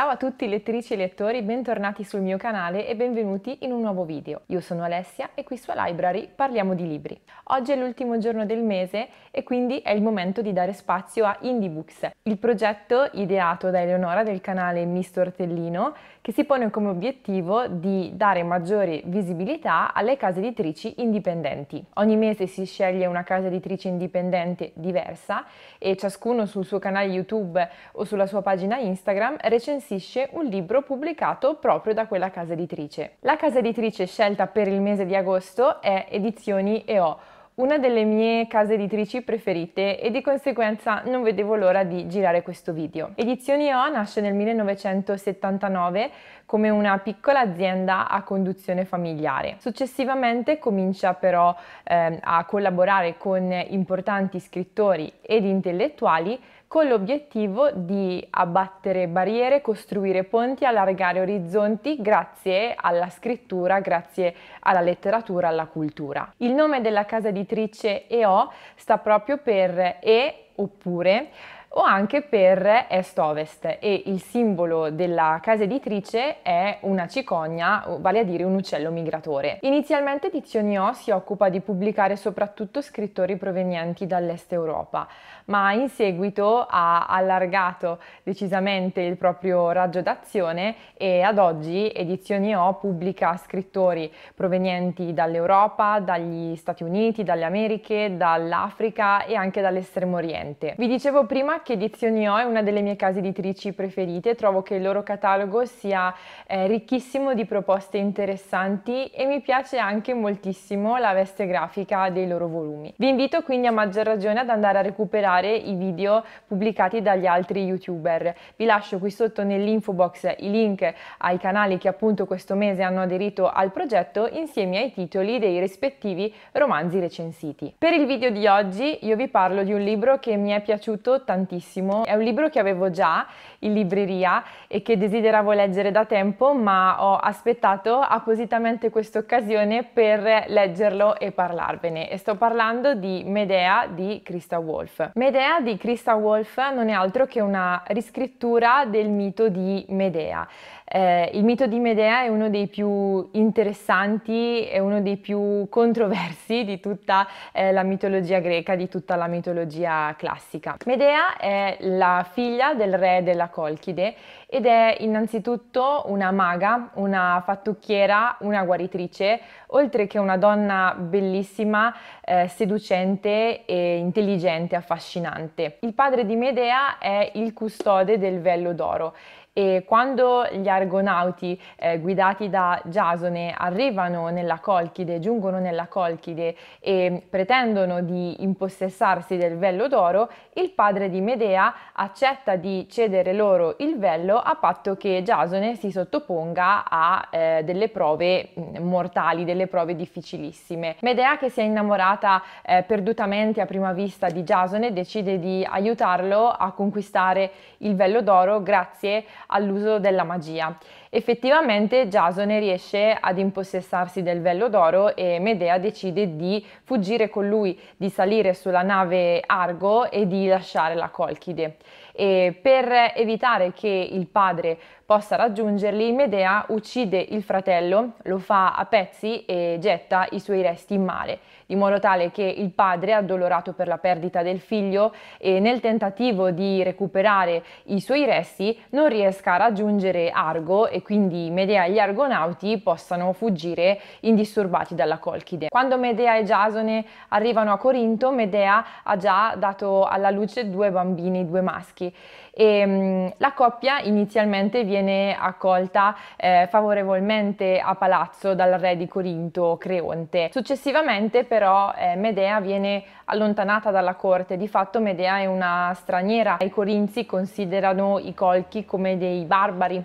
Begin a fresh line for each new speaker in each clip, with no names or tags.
Ciao a tutti lettrici e lettori, bentornati sul mio canale e benvenuti in un nuovo video. Io sono Alessia e qui su Library parliamo di libri. Oggi è l'ultimo giorno del mese e quindi è il momento di dare spazio a Indie Books, il progetto ideato da Eleonora del canale Misto Ortellino che si pone come obiettivo di dare maggiore visibilità alle case editrici indipendenti. Ogni mese si sceglie una casa editrice indipendente diversa e ciascuno sul suo canale YouTube o sulla sua pagina Instagram recensisce recensisce un libro pubblicato proprio da quella casa editrice. La casa editrice scelta per il mese di agosto è Edizioni EO, una delle mie case editrici preferite e di conseguenza non vedevo l'ora di girare questo video. Edizioni EO nasce nel 1979 come una piccola azienda a conduzione familiare. Successivamente comincia però eh, a collaborare con importanti scrittori ed intellettuali con l'obiettivo di abbattere barriere, costruire ponti, allargare orizzonti grazie alla scrittura, grazie alla letteratura, alla cultura. Il nome della casa editrice EO sta proprio per E oppure o anche per est-ovest e il simbolo della casa editrice è una cicogna, vale a dire un uccello migratore. Inizialmente Edizioni O si occupa di pubblicare soprattutto scrittori provenienti dall'est Europa, ma in seguito ha allargato decisamente il proprio raggio d'azione e ad oggi Edizioni O pubblica scrittori provenienti dall'Europa, dagli Stati Uniti, dalle Americhe, dall'Africa e anche dall'estremo oriente. Vi dicevo prima che Edizioni ho è una delle mie case editrici preferite, trovo che il loro catalogo sia eh, ricchissimo di proposte interessanti e mi piace anche moltissimo la veste grafica dei loro volumi. Vi invito quindi a maggior ragione ad andare a recuperare i video pubblicati dagli altri youtuber. Vi lascio qui sotto nell'info box i link ai canali che appunto questo mese hanno aderito al progetto insieme ai titoli dei rispettivi romanzi recensiti. Per il video di oggi io vi parlo di un libro che mi è piaciuto tantissimo tantissimo. È un libro che avevo già in libreria e che desideravo leggere da tempo, ma ho aspettato appositamente questa occasione per leggerlo e parlarvene. E sto parlando di Medea di Christa Wolf. Medea di Christa Wolf non è altro che una riscrittura del mito di Medea. Eh, il mito di Medea è uno dei più interessanti e uno dei più controversi di tutta eh, la mitologia greca, di tutta la mitologia classica. Medea è la figlia del re della Colchide ed è innanzitutto una maga, una fattucchiera, una guaritrice, oltre che una donna bellissima, eh, seducente e intelligente, affascinante. Il padre di Medea è il custode del vello d'oro e quando gli Argonauti, eh, guidati da Giasone, arrivano nella Colchide, giungono nella Colchide e pretendono di impossessarsi del vello d'oro, il padre di Medea accetta di cedere loro il vello a patto che Giasone si sottoponga a eh, delle prove mm, mortali, delle prove difficilissime. Medea, che si è innamorata eh, perdutamente a prima vista di Giasone, decide di aiutarlo a conquistare il vello d'oro grazie all'uso della magia. Effettivamente Giasone riesce ad impossessarsi del vello d'oro e Medea decide di fuggire con lui, di salire sulla nave Argo e di lasciare la Colchide e per evitare che il padre possa raggiungerli, Medea uccide il fratello, lo fa a pezzi e getta i suoi resti in mare, di modo tale che il padre, addolorato per la perdita del figlio e nel tentativo di recuperare i suoi resti, non riesca a raggiungere Argo e quindi Medea e gli Argonauti possano fuggire indisturbati dalla Colchide. Quando Medea e Giasone arrivano a Corinto, Medea ha già dato alla luce due bambini, due maschi, e, mm, la coppia inizialmente viene accolta eh, favorevolmente a palazzo dal re di Corinto, Creonte. Successivamente però eh, Medea viene allontanata dalla corte, di fatto Medea è una straniera, i corinzi considerano i colchi come dei barbari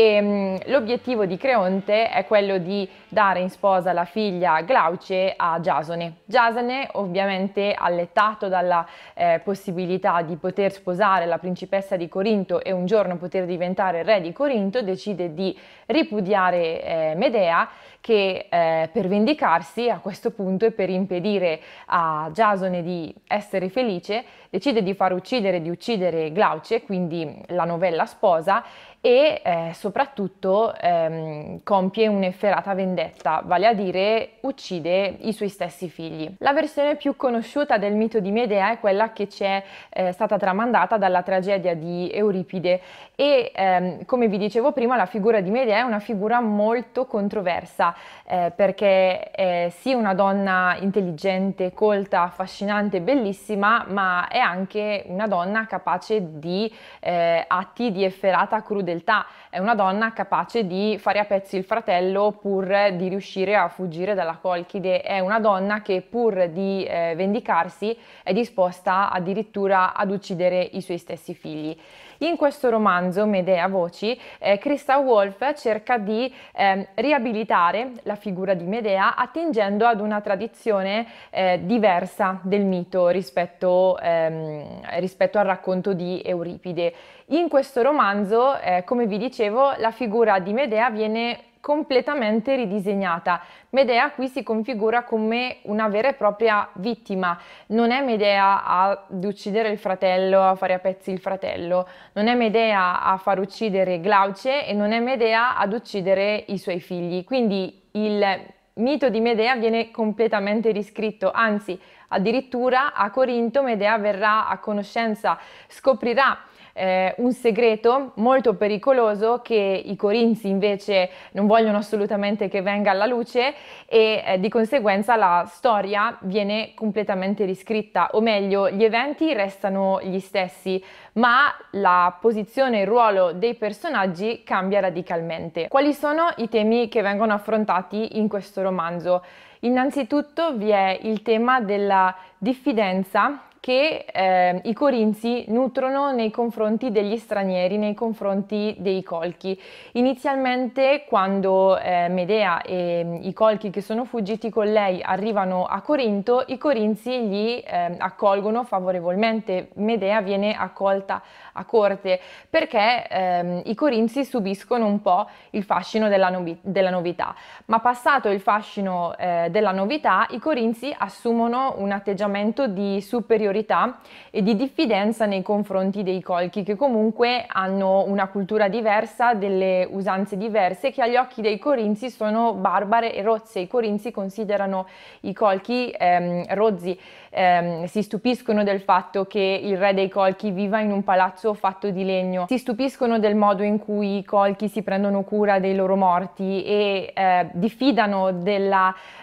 e mm, l'obiettivo di Creonte è quello di dare in sposa la figlia Glauce a Giasone. Giasone ovviamente allettato dalla eh, possibilità di poter sposare la principessa di Corinto e un giorno poter diventare re di Corinto decide di ripudiare eh, Medea che eh, per vendicarsi a questo punto e per impedire a Giasone di essere felice decide di far uccidere, di uccidere Glauce, quindi la novella sposa, e eh, soprattutto ehm, compie un'efferata vendetta, vale a dire uccide i suoi stessi figli. La versione più conosciuta del mito di Medea è quella che ci è eh, stata tramandata dalla tragedia di Euripide e ehm, come vi dicevo prima la figura di Medea è una figura molto controversa eh, perché è sì una donna intelligente, colta, affascinante, bellissima, ma è anche una donna capace di eh, atti di efferata crudeltà crudeltà, è una donna capace di fare a pezzi il fratello pur di riuscire a fuggire dalla colchide, è una donna che pur di eh, vendicarsi è disposta addirittura ad uccidere i suoi stessi figli. In questo romanzo, Medea Voci, eh, Christa Wolf cerca di eh, riabilitare la figura di Medea attingendo ad una tradizione eh, diversa del mito rispetto, ehm, rispetto, al racconto di Euripide. In questo romanzo eh, come vi dicevo, la figura di Medea viene completamente ridisegnata. Medea qui si configura come una vera e propria vittima. Non è Medea ad uccidere il fratello, a fare a pezzi il fratello, non è Medea a far uccidere Glauce e non è Medea ad uccidere i suoi figli. Quindi il mito di Medea viene completamente riscritto, anzi addirittura a Corinto Medea verrà a conoscenza, scoprirà eh, un segreto molto pericoloso che i corinzi invece non vogliono assolutamente che venga alla luce e eh, di conseguenza la storia viene completamente riscritta, o meglio gli eventi restano gli stessi, ma la posizione e il ruolo dei personaggi cambia radicalmente. Quali sono i temi che vengono affrontati in questo romanzo? Innanzitutto vi è il tema della diffidenza che eh, i corinzi nutrono nei confronti degli stranieri, nei confronti dei colchi. Inizialmente quando eh, Medea e mm, i colchi che sono fuggiti con lei arrivano a Corinto, i corinzi li eh, accolgono favorevolmente, Medea viene accolta a corte perché ehm, i corinzi subiscono un po' il fascino della, novi- della novità, ma passato il fascino eh, della novità i corinzi assumono un atteggiamento di superiorità superiorità e di diffidenza nei confronti dei colchi che comunque hanno una cultura diversa, delle usanze diverse che agli occhi dei corinzi sono barbare e rozze. I corinzi considerano i colchi ehm, rozzi ehm, si stupiscono del fatto che il re dei Colchi viva in un palazzo fatto di legno, si stupiscono del modo in cui i Colchi si prendono cura dei loro morti e eh, diffidano del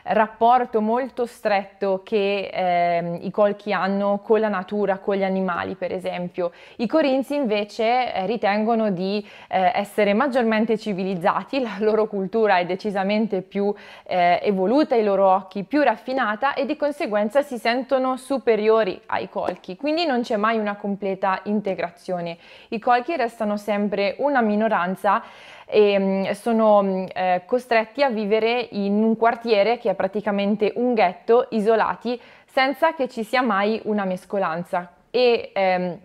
rapporto molto stretto che ehm, i Colchi hanno con la natura, con gli animali per esempio. I Corinzi invece eh, ritengono di eh, essere maggiormente civilizzati, la loro cultura è decisamente più eh, evoluta, i loro occhi più raffinata e di conseguenza si sentono risultano superiori ai colchi, quindi non c'è mai una completa integrazione. I colchi restano sempre una minoranza e mm, sono mm, eh, costretti a vivere in un quartiere che è praticamente un ghetto, isolati, senza che ci sia mai una mescolanza. E, ehm,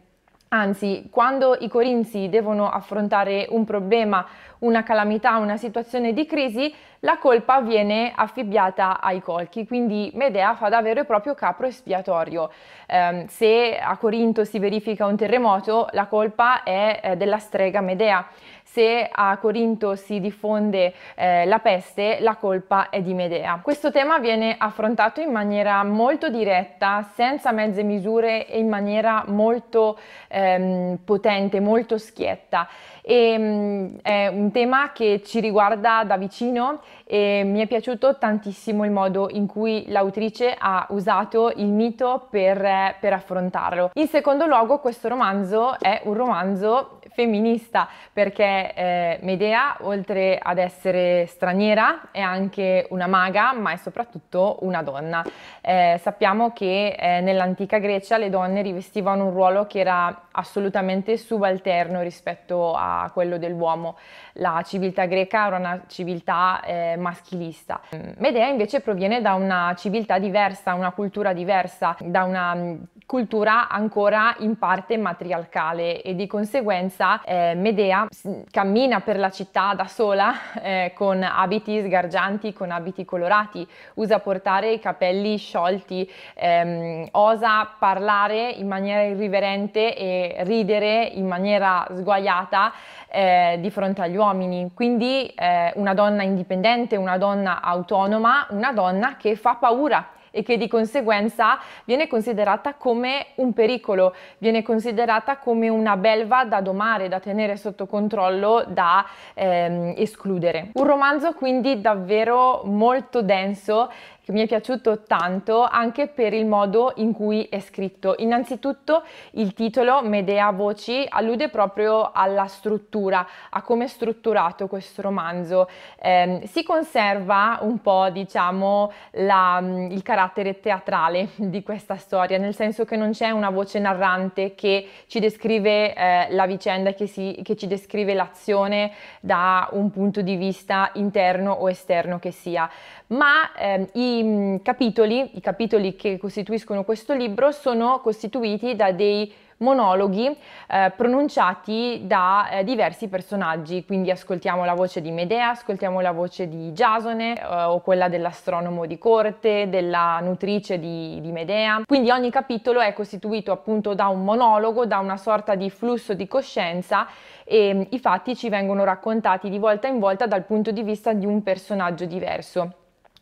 Anzi, quando i corinzi devono affrontare un problema, una calamità, una situazione di crisi, la colpa viene affibbiata ai colchi, quindi Medea fa davvero vero e proprio capro espiatorio. Eh, se a Corinto si verifica un terremoto, la colpa è eh, della strega Medea. Se a Corinto si diffonde eh, la peste, la colpa è di Medea. Questo tema viene affrontato in maniera molto diretta, senza mezze misure e in maniera molto ehm, potente, molto schietta. E, mh, mm, è un tema che ci riguarda da vicino e mi è piaciuto tantissimo il modo in cui l'autrice ha usato il mito per, eh, per affrontarlo. In secondo luogo questo romanzo è un romanzo femminista perché eh, Medea, oltre ad essere straniera, è anche una maga, ma è soprattutto una donna. Eh, sappiamo che eh, nell'antica Grecia le donne rivestivano un ruolo che era assolutamente subalterno rispetto a quello dell'uomo. La civiltà greca era una civiltà eh, maschilista. Medea invece proviene da una civiltà diversa, una cultura diversa, da una cultura ancora in parte matriarcale e di conseguenza eh, Medea cammina per la città da sola eh, con abiti sgargianti, con abiti colorati, usa portare i capelli sciolti, ehm, osa parlare in maniera irriverente e ridere in maniera sguaiata eh, di fronte agli uomini. Quindi eh, una donna indipendente, una donna autonoma, una donna che fa paura e che di conseguenza viene considerata come un pericolo, viene considerata come una belva da domare, da tenere sotto controllo, da ehm, escludere. Un romanzo quindi davvero molto denso che mi è piaciuto tanto anche per il modo in cui è scritto. Innanzitutto il titolo Medea Voci allude proprio alla struttura, a come è strutturato questo romanzo. Eh, si conserva un po' diciamo la, mm, il carattere teatrale di questa storia, nel senso che non c'è una voce narrante che ci descrive eh, la vicenda, che, si, che ci descrive l'azione da un punto di vista interno o esterno che sia, ma eh, i i capitoli, i capitoli che costituiscono questo libro sono costituiti da dei monologhi eh, pronunciati da eh, diversi personaggi, quindi ascoltiamo la voce di Medea, ascoltiamo la voce di Giasone eh, o quella dell'astronomo di corte, della nutrice di, di, Medea. Quindi ogni capitolo è costituito appunto da un monologo, da una sorta di flusso di coscienza e i fatti ci vengono raccontati di volta in volta dal punto di vista di un personaggio diverso.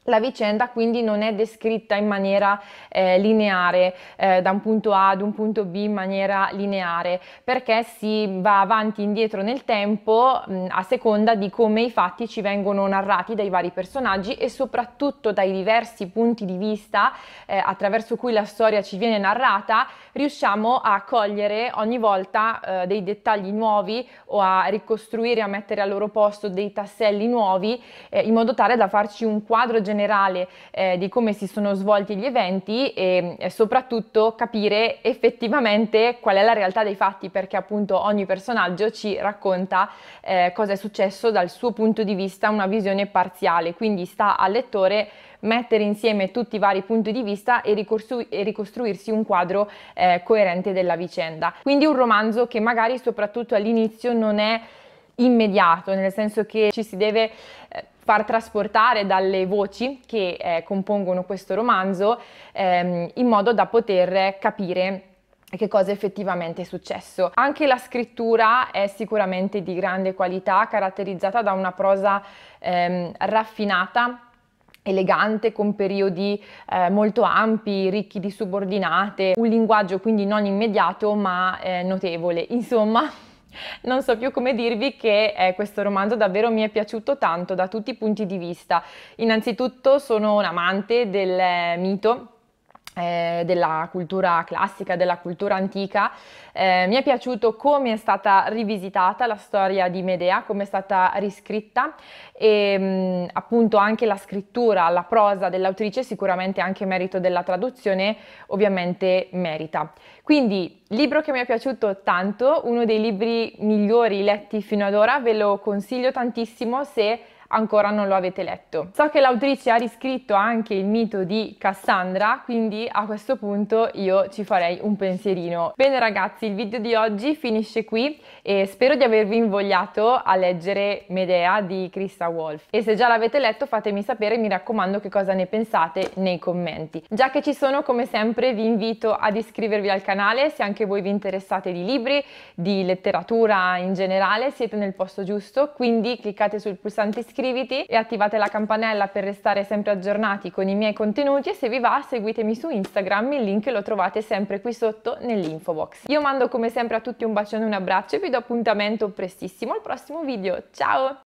La vicenda quindi non è descritta in maniera eh, lineare, eh, da un punto A ad un punto B in maniera lineare, perché si va avanti e indietro nel tempo mh, a seconda di come i fatti ci vengono narrati dai vari personaggi e soprattutto dai diversi punti di vista eh, attraverso cui la storia ci viene narrata, riusciamo a cogliere ogni volta eh, dei dettagli nuovi o a ricostruire, a mettere al loro posto dei tasselli nuovi, eh, in modo tale da farci un quadro generale generale eh, di come si sono svolti gli eventi e eh, soprattutto capire effettivamente qual è la realtà dei fatti perché appunto ogni personaggio ci racconta eh, cosa è successo dal suo punto di vista, una visione parziale, quindi sta al lettore mettere insieme tutti i vari punti di vista e, ricorsu- e ricostruirsi un quadro eh, coerente della vicenda. Quindi un romanzo che magari soprattutto all'inizio non è immediato, nel senso che ci si deve eh, far trasportare dalle voci che eh, compongono questo romanzo ehm, in modo da poter capire che cosa effettivamente è successo. Anche la scrittura è sicuramente di grande qualità, caratterizzata da una prosa ehm, raffinata elegante con periodi eh, molto ampi, ricchi di subordinate, un linguaggio quindi non immediato ma eh, notevole. Insomma, non so più come dirvi che eh, questo romanzo davvero mi è piaciuto tanto da tutti i punti di vista. Innanzitutto sono un amante del eh, mito eh, della cultura classica, della cultura antica. Eh, mi è piaciuto come è stata rivisitata la storia di Medea, come è stata riscritta e mh, mm, appunto anche la scrittura, la prosa dell'autrice, sicuramente anche merito della traduzione, ovviamente merita. Quindi, libro che mi è piaciuto tanto, uno dei libri migliori letti fino ad ora, ve lo consiglio tantissimo se ancora non lo avete letto. So che l'autrice ha riscritto anche il mito di Cassandra, quindi a questo punto io ci farei un pensierino. Bene ragazzi, il video di oggi finisce qui e spero di avervi invogliato a leggere Medea di Christa Wolf. E se già l'avete letto fatemi sapere, mi raccomando, che cosa ne pensate nei commenti. Già che ci sono, come sempre, vi invito ad iscrivervi al canale se anche voi vi interessate di libri, di letteratura in generale, siete nel posto giusto, quindi cliccate sul pulsante iscriviti iscriviti e attivate la campanella per restare sempre aggiornati con i miei contenuti e se vi va seguitemi su Instagram, il link lo trovate sempre qui sotto nell'info box. Io mando come sempre a tutti un bacione e un abbraccio e vi do appuntamento prestissimo al prossimo video. Ciao!